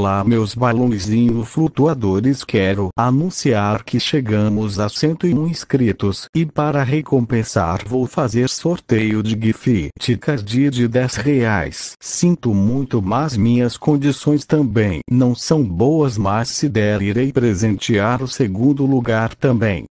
Olá meus balãozinho flutuadores quero anunciar que chegamos a 101 inscritos e para recompensar vou fazer sorteio de gift card de 10 reais. Sinto muito mas minhas condições também não são boas mas se der irei presentear o segundo lugar também.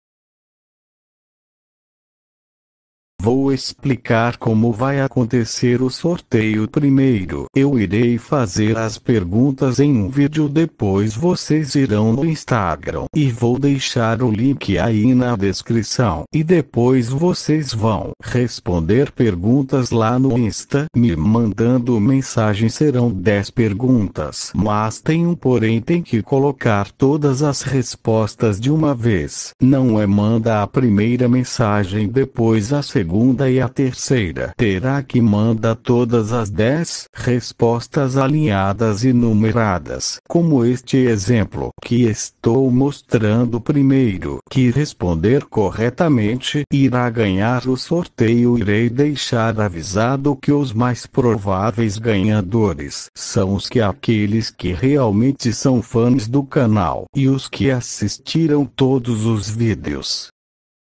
Vou explicar como vai acontecer o sorteio primeiro. Eu irei fazer as perguntas em um vídeo depois vocês irão no Instagram. E vou deixar o link aí na descrição. E depois vocês vão responder perguntas lá no Insta. Me mandando mensagem serão 10 perguntas. Mas tem um porém tem que colocar todas as respostas de uma vez. Não é manda a primeira mensagem depois a segunda segunda e a terceira terá que manda todas as dez respostas alinhadas e numeradas, como este exemplo que estou mostrando primeiro, que responder corretamente irá ganhar o sorteio. Irei deixar avisado que os mais prováveis ganhadores são os que aqueles que realmente são fãs do canal e os que assistiram todos os vídeos.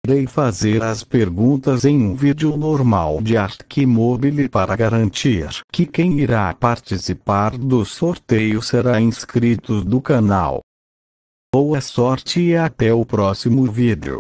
Irei fazer as perguntas em um vídeo normal de Arquimobile para garantir que quem irá participar do sorteio será inscrito do canal. Boa sorte e até o próximo vídeo.